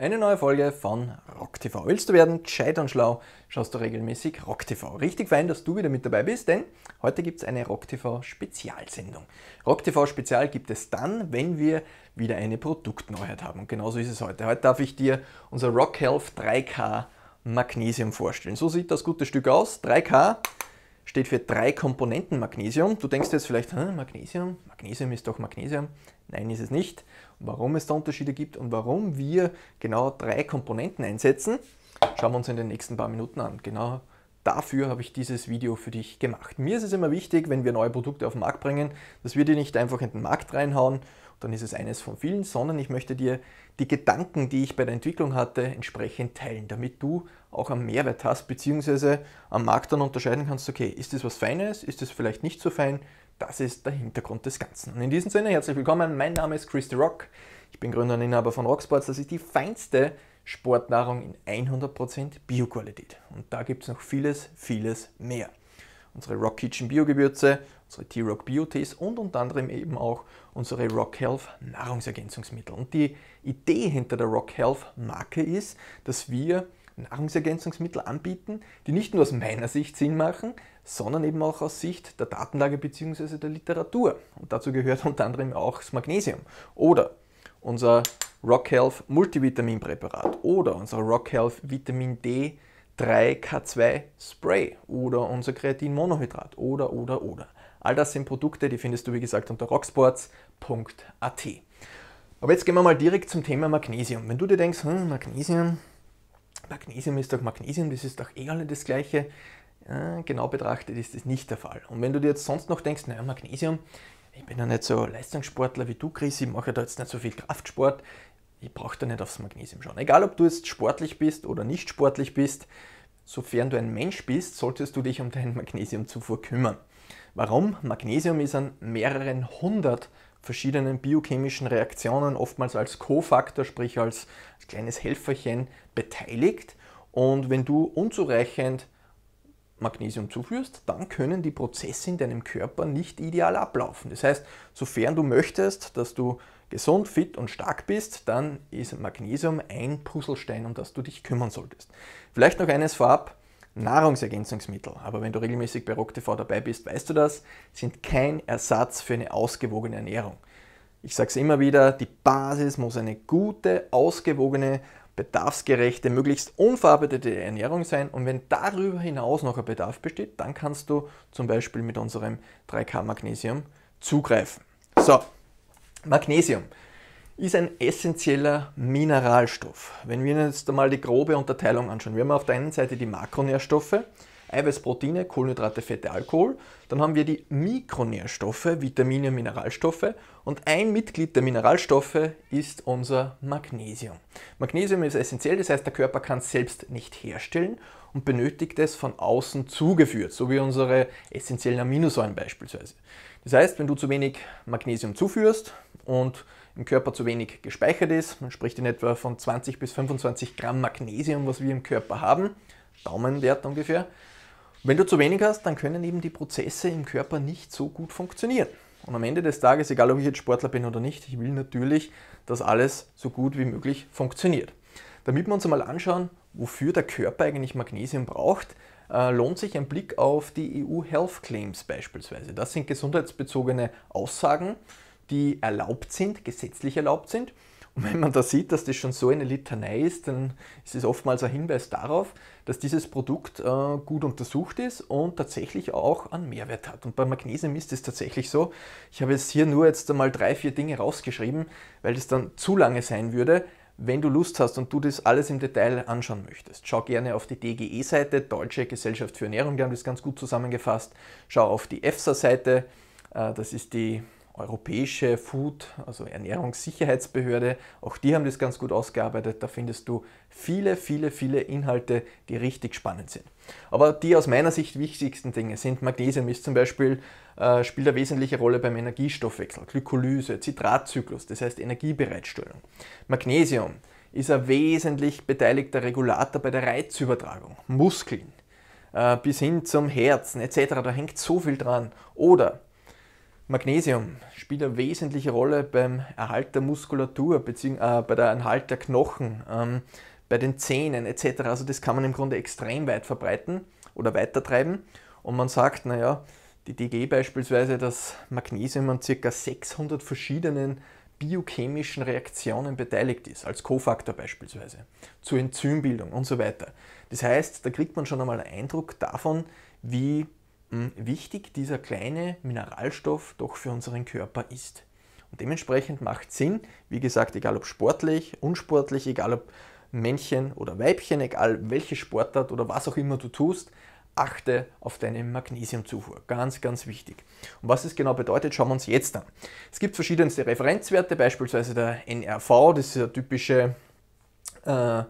Eine neue Folge von RockTV. Willst du werden gescheit und schlau, schaust du regelmäßig RockTV. Richtig fein, dass du wieder mit dabei bist, denn heute gibt es eine rocktv Spezialsendung. rocktv TV Spezial gibt es dann, wenn wir wieder eine Produktneuheit haben. Und genauso ist es heute. Heute darf ich dir unser RockHealth 3K Magnesium vorstellen. So sieht das gute Stück aus. 3K steht für drei Komponenten Magnesium. Du denkst jetzt vielleicht, hm, Magnesium, Magnesium ist doch Magnesium. Nein, ist es nicht. Warum es da Unterschiede gibt und warum wir genau drei Komponenten einsetzen, schauen wir uns in den nächsten paar Minuten an. Genau dafür habe ich dieses Video für dich gemacht. Mir ist es immer wichtig, wenn wir neue Produkte auf den Markt bringen, dass wir die nicht einfach in den Markt reinhauen dann ist es eines von vielen, sondern ich möchte dir die Gedanken, die ich bei der Entwicklung hatte, entsprechend teilen, damit du auch einen Mehrwert hast, beziehungsweise am Markt dann unterscheiden kannst, okay, ist das was Feines, ist das vielleicht nicht so fein, das ist der Hintergrund des Ganzen. Und in diesem Sinne, herzlich willkommen, mein Name ist Christy Rock, ich bin Gründer und Inhaber von Rocksports, das ist die feinste Sportnahrung in 100% Bioqualität. Und da gibt es noch vieles, vieles mehr unsere Rock Kitchen Biogewürze, unsere T-Rock bio und unter anderem eben auch unsere Rock Health Nahrungsergänzungsmittel. Und die Idee hinter der Rock Health Marke ist, dass wir Nahrungsergänzungsmittel anbieten, die nicht nur aus meiner Sicht Sinn machen, sondern eben auch aus Sicht der Datenlage bzw. der Literatur. Und dazu gehört unter anderem auch das Magnesium oder unser Rock Health Multivitaminpräparat oder unser Rock Health Vitamin D 3K2 Spray oder unser Kreatinmonohydrat oder, oder, oder. All das sind Produkte, die findest du wie gesagt unter rocksports.at. Aber jetzt gehen wir mal direkt zum Thema Magnesium. Wenn du dir denkst, hm, Magnesium, Magnesium ist doch Magnesium, das ist doch eh alle das gleiche. Ja, äh, genau betrachtet ist das nicht der Fall. Und wenn du dir jetzt sonst noch denkst, naja, Magnesium, ich bin ja nicht so Leistungssportler wie du, Chris, ich mache da jetzt nicht so viel Kraftsport, ich brauche da nicht aufs Magnesium schauen. Egal, ob du jetzt sportlich bist oder nicht sportlich bist, sofern du ein Mensch bist, solltest du dich um deinen zuvor kümmern. Warum? Magnesium ist an mehreren hundert verschiedenen biochemischen Reaktionen oftmals als Kofaktor, sprich als kleines Helferchen beteiligt. Und wenn du unzureichend Magnesium zuführst, dann können die Prozesse in deinem Körper nicht ideal ablaufen. Das heißt, sofern du möchtest, dass du gesund, fit und stark bist, dann ist Magnesium ein Puzzlestein, um das du dich kümmern solltest. Vielleicht noch eines vorab. Nahrungsergänzungsmittel, aber wenn du regelmäßig bei RockTV dabei bist, weißt du das, sind kein Ersatz für eine ausgewogene Ernährung. Ich sage es immer wieder, die Basis muss eine gute, ausgewogene, bedarfsgerechte, möglichst unverarbeitete Ernährung sein. Und wenn darüber hinaus noch ein Bedarf besteht, dann kannst du zum Beispiel mit unserem 3K Magnesium zugreifen. So, Magnesium ist ein essentieller Mineralstoff. Wenn wir uns jetzt einmal die grobe Unterteilung anschauen, wir haben auf der einen Seite die Makronährstoffe, Eiweiß, Proteine, Kohlenhydrate, Fette, Alkohol. Dann haben wir die Mikronährstoffe, Vitamine, und Mineralstoffe. Und ein Mitglied der Mineralstoffe ist unser Magnesium. Magnesium ist essentiell, das heißt, der Körper kann es selbst nicht herstellen und benötigt es von außen zugeführt, so wie unsere essentiellen Aminosäuren beispielsweise. Das heißt, wenn du zu wenig Magnesium zuführst und im Körper zu wenig gespeichert ist, man spricht in etwa von 20 bis 25 Gramm Magnesium, was wir im Körper haben, Daumenwert ungefähr. Wenn du zu wenig hast, dann können eben die Prozesse im Körper nicht so gut funktionieren. Und am Ende des Tages, egal ob ich jetzt Sportler bin oder nicht, ich will natürlich, dass alles so gut wie möglich funktioniert. Damit wir uns einmal anschauen, wofür der Körper eigentlich Magnesium braucht, äh, lohnt sich ein Blick auf die EU Health Claims beispielsweise. Das sind gesundheitsbezogene Aussagen, die erlaubt sind, gesetzlich erlaubt sind. Und wenn man da sieht, dass das schon so eine Litanei ist, dann ist es oftmals ein Hinweis darauf, dass dieses Produkt äh, gut untersucht ist und tatsächlich auch einen Mehrwert hat. Und bei Magnesium ist es tatsächlich so. Ich habe jetzt hier nur jetzt einmal drei, vier Dinge rausgeschrieben, weil das dann zu lange sein würde. Wenn du Lust hast und du das alles im Detail anschauen möchtest, schau gerne auf die DGE-Seite, Deutsche Gesellschaft für Ernährung, die haben das ganz gut zusammengefasst. Schau auf die EFSA-Seite, äh, das ist die europäische Food, also Ernährungssicherheitsbehörde. Auch die haben das ganz gut ausgearbeitet. Da findest du viele, viele, viele Inhalte, die richtig spannend sind. Aber die aus meiner Sicht wichtigsten Dinge sind Magnesium ist zum Beispiel, äh, spielt eine wesentliche Rolle beim Energiestoffwechsel, Glykolyse, Zitratzyklus, das heißt Energiebereitstellung. Magnesium ist ein wesentlich beteiligter Regulator bei der Reizübertragung, Muskeln, äh, bis hin zum Herzen etc. Da hängt so viel dran. Oder Magnesium spielt eine wesentliche Rolle beim Erhalt der Muskulatur, äh, bei der Erhalt der Knochen, ähm, bei den Zähnen etc. Also das kann man im Grunde extrem weit verbreiten oder weitertreiben. Und man sagt, naja, die DG beispielsweise, dass Magnesium an ca. 600 verschiedenen biochemischen Reaktionen beteiligt ist, als Kofaktor beispielsweise, zur Enzymbildung und so weiter. Das heißt, da kriegt man schon einmal einen Eindruck davon, wie wichtig dieser kleine Mineralstoff doch für unseren Körper ist. Und dementsprechend macht Sinn, wie gesagt, egal ob sportlich, unsportlich, egal ob Männchen oder Weibchen, egal welche Sportart oder was auch immer du tust, achte auf deine Magnesiumzufuhr. Ganz, ganz wichtig. Und was es genau bedeutet, schauen wir uns jetzt an. Es gibt verschiedenste Referenzwerte, beispielsweise der NRV, das ist der typische äh,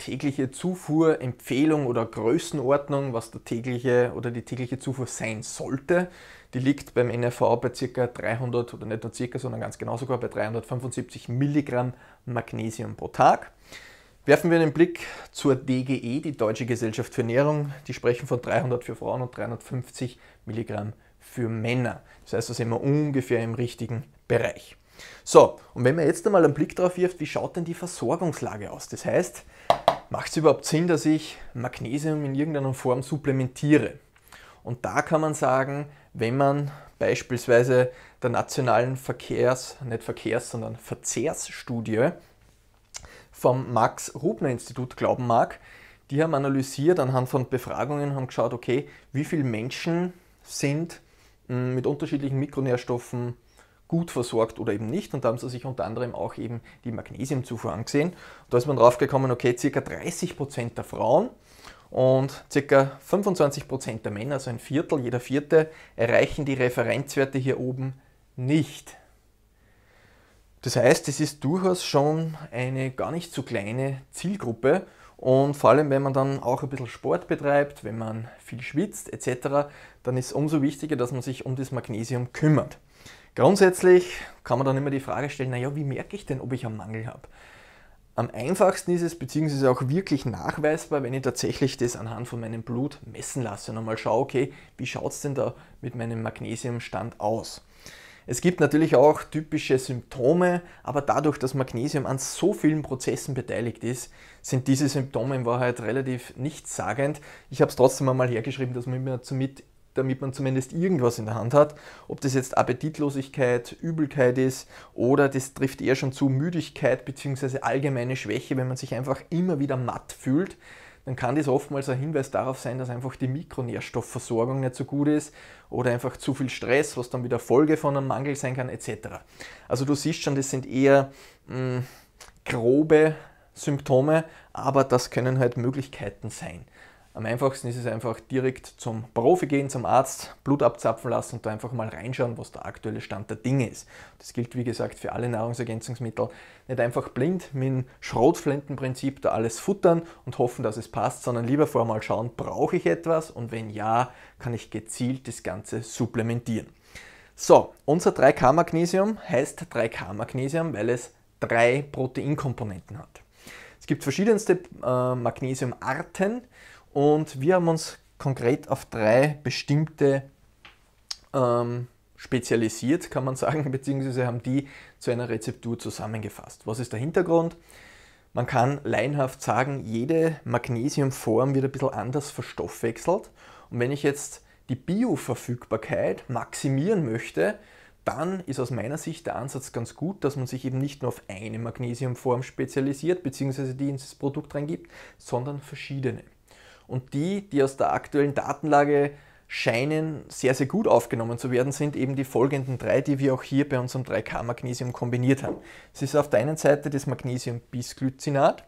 tägliche Zufuhr, Empfehlung oder Größenordnung, was der tägliche oder die tägliche Zufuhr sein sollte. Die liegt beim NRV bei ca. 300 oder nicht nur ca., sondern ganz genau sogar bei 375 Milligramm Magnesium pro Tag. Werfen wir einen Blick zur DGE, die Deutsche Gesellschaft für Ernährung. Die sprechen von 300 für Frauen und 350 Milligramm für Männer. Das heißt, da sind wir ungefähr im richtigen Bereich. So, und wenn man jetzt einmal einen Blick darauf wirft, wie schaut denn die Versorgungslage aus? Das heißt, macht es überhaupt Sinn, dass ich Magnesium in irgendeiner Form supplementiere? Und da kann man sagen, wenn man beispielsweise der nationalen Verkehrs, nicht Verkehrs, sondern Verzehrsstudie vom Max-Rubner-Institut glauben mag, die haben analysiert anhand von Befragungen, haben geschaut, okay, wie viele Menschen sind hm, mit unterschiedlichen Mikronährstoffen gut versorgt oder eben nicht. Und da haben sie sich unter anderem auch eben die Magnesiumzufuhr angesehen. Und da ist man drauf gekommen, okay, circa 30% Prozent der Frauen und circa 25% Prozent der Männer, also ein Viertel, jeder Vierte, erreichen die Referenzwerte hier oben nicht. Das heißt, es ist durchaus schon eine gar nicht so kleine Zielgruppe und vor allem, wenn man dann auch ein bisschen Sport betreibt, wenn man viel schwitzt etc., dann ist es umso wichtiger, dass man sich um das Magnesium kümmert. Grundsätzlich kann man dann immer die Frage stellen, naja, wie merke ich denn, ob ich einen Mangel habe? Am einfachsten ist es, beziehungsweise auch wirklich nachweisbar, wenn ich tatsächlich das anhand von meinem Blut messen lasse und einmal schaue, okay, wie schaut es denn da mit meinem Magnesiumstand aus? Es gibt natürlich auch typische Symptome, aber dadurch, dass Magnesium an so vielen Prozessen beteiligt ist, sind diese Symptome in Wahrheit relativ nichtssagend. Ich habe es trotzdem einmal hergeschrieben, dass man immer damit damit man zumindest irgendwas in der Hand hat. Ob das jetzt Appetitlosigkeit, Übelkeit ist oder das trifft eher schon zu Müdigkeit bzw. allgemeine Schwäche, wenn man sich einfach immer wieder matt fühlt, dann kann das oftmals ein Hinweis darauf sein, dass einfach die Mikronährstoffversorgung nicht so gut ist oder einfach zu viel Stress, was dann wieder Folge von einem Mangel sein kann etc. Also du siehst schon, das sind eher mh, hm, grobe Symptome, aber das können halt Möglichkeiten sein. Am einfachsten ist es einfach direkt zum Profi gehen, zum Arzt, Blut abzapfen lassen und da einfach mal reinschauen, was der aktuelle Stand der Dinge ist. Das gilt wie gesagt für alle Nahrungsergänzungsmittel. Nicht einfach blind mit dem Schrotflintenprinzip da alles futtern und hoffen, dass es passt, sondern lieber vorher mal schauen, brauche ich etwas und wenn ja, kann ich gezielt das Ganze supplementieren. So, unser 3K-Magnesium heißt 3K-Magnesium, weil es drei Proteinkomponenten hat. Es gibt verschiedenste äh, Magnesiumarten. Und wir haben uns konkret auf drei bestimmte ähm, spezialisiert, kann man sagen, beziehungsweise haben die zu einer Rezeptur zusammengefasst. Was ist der Hintergrund? Man kann leinhaft sagen, jede Magnesiumform wird ein bisschen anders verstoffwechselt. Und wenn ich jetzt die Bioverfügbarkeit maximieren möchte, dann ist aus meiner Sicht der Ansatz ganz gut, dass man sich eben nicht nur auf eine Magnesiumform spezialisiert, beziehungsweise die ins Produkt reingibt, sondern verschiedene und die, die aus der aktuellen Datenlage scheinen sehr, sehr gut aufgenommen zu werden, sind eben die folgenden drei, die wir auch hier bei unserem 3K-Magnesium kombiniert haben. Es ist auf der einen Seite das Magnesium-Bisglycinat,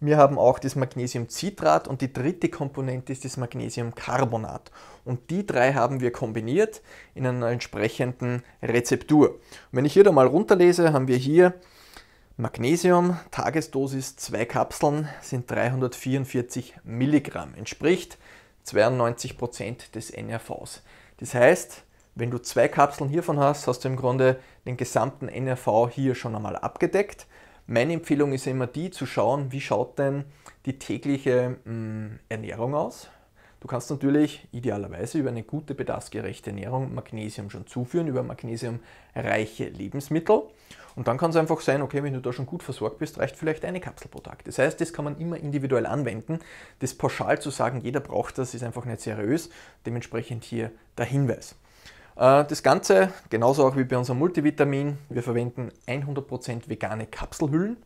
wir haben auch das magnesium Magnesiumcitrat und die dritte Komponente ist das magnesium Magnesiumcarbonat. Und die drei haben wir kombiniert in einer entsprechenden Rezeptur. Und wenn ich hier da mal runterlese, haben wir hier Magnesium, Tagesdosis 2 Kapseln sind 344 Milligramm, entspricht 92 Prozent des NRVs. Das heißt, wenn du zwei Kapseln hiervon hast, hast du im Grunde den gesamten NRV hier schon einmal abgedeckt. Meine Empfehlung ist immer die, zu schauen, wie schaut denn die tägliche mh, hm, Ernährung aus? Du kannst natürlich idealerweise über eine gute bedarfsgerechte Ernährung Magnesium schon zuführen, über magnesiumreiche Lebensmittel. Und dann kann es einfach sein, okay, wenn du da schon gut versorgt bist, reicht vielleicht eine Kapsel pro Tag. Das heißt, das kann man immer individuell anwenden. Das pauschal zu sagen, jeder braucht das, ist einfach nicht seriös. Dementsprechend hier der Hinweis. Äh, das Ganze, genauso auch wie bei unserem Multivitamin, wir verwenden 100% vegane Kapselhüllen.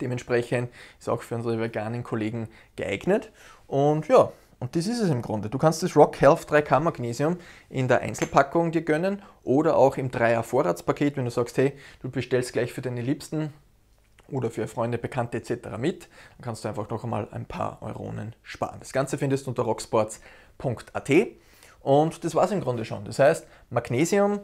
Dementsprechend ist auch für unsere veganen Kollegen geeignet. Und ja, und das ist es im Grunde. Du kannst das Rock Health 3K Magnesium in der Einzelpackung dir gönnen oder auch im 3er Vorratspaket, wenn du sagst, hey, du bestellst gleich für deine Liebsten oder für Freunde, Bekannte etc. mit, dann kannst du einfach noch einmal ein paar Euronen sparen. Das Ganze findest du unter rocksports.at und das war es im Grunde schon. Das heißt, Magnesium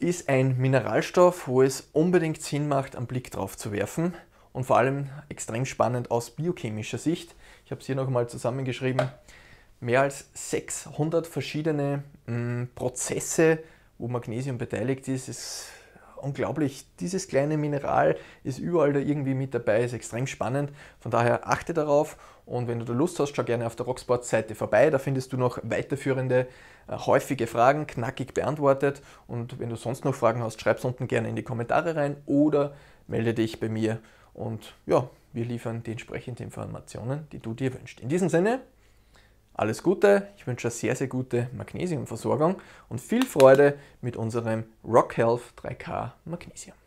ist ein Mineralstoff, wo es unbedingt Sinn macht, einen Blick drauf zu werfen und vor allem extrem spannend aus biochemischer Sicht. Ich habe es hier noch einmal zusammengeschrieben mehr als 600 verschiedene mm, Prozesse, wo Magnesium beteiligt ist. ist unglaublich. Dieses kleine Mineral ist überall da irgendwie mit dabei, ist extrem spannend. Von daher achte darauf und wenn du da Lust hast, schau gerne auf der Rocksport-Seite vorbei. Da findest du noch weiterführende, äh, häufige Fragen, knackig beantwortet. Und wenn du sonst noch Fragen hast, schreib es unten gerne in die Kommentare rein oder melde dich bei mir. Und ja, wir liefern die entsprechenden Informationen, die du dir wünschst. In diesem Sinne, alles Gute, ich wünsche eine sehr, sehr gute Magnesiumversorgung und viel Freude mit unserem Rock Health 3K Magnesium.